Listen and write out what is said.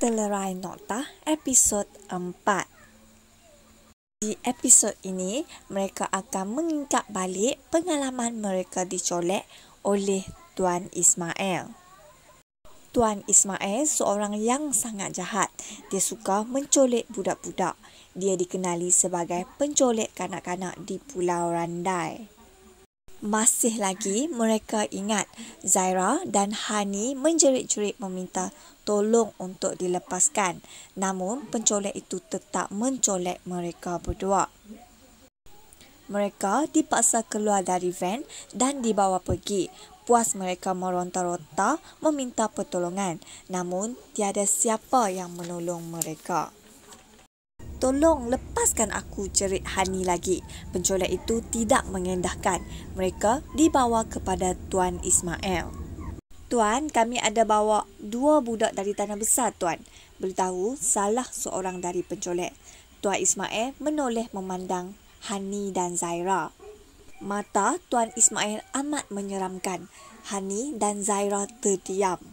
Telerai Nota episod 4. Di episod ini, mereka akan mengingat balik pengalaman mereka dicolek oleh Tuan Ismail. Tuan Ismail seorang yang sangat jahat. Dia suka mencolek budak-budak. Dia dikenali sebagai pencolek kanak-kanak di Pulau Randai masih lagi mereka ingat Zaira dan Hani menjerit-jerit meminta tolong untuk dilepaskan. Namun pencolek itu tetap mencolek mereka berdua. Mereka dipaksa keluar dari van dan dibawa pergi. Puas mereka meronta-ronta meminta pertolongan. Namun tiada siapa yang menolong mereka. Tolong lepaskan aku cerit Hani lagi. Penculik itu tidak mengendahkan. Mereka dibawa kepada Tuan Ismail. Tuan, kami ada bawa dua budak dari Tanah Besar, Tuan. Beritahu salah seorang dari penculik. Tuan Ismail menoleh memandang Hani dan Zaira. Mata Tuan Ismail amat menyeramkan. Hani dan Zaira terdiam.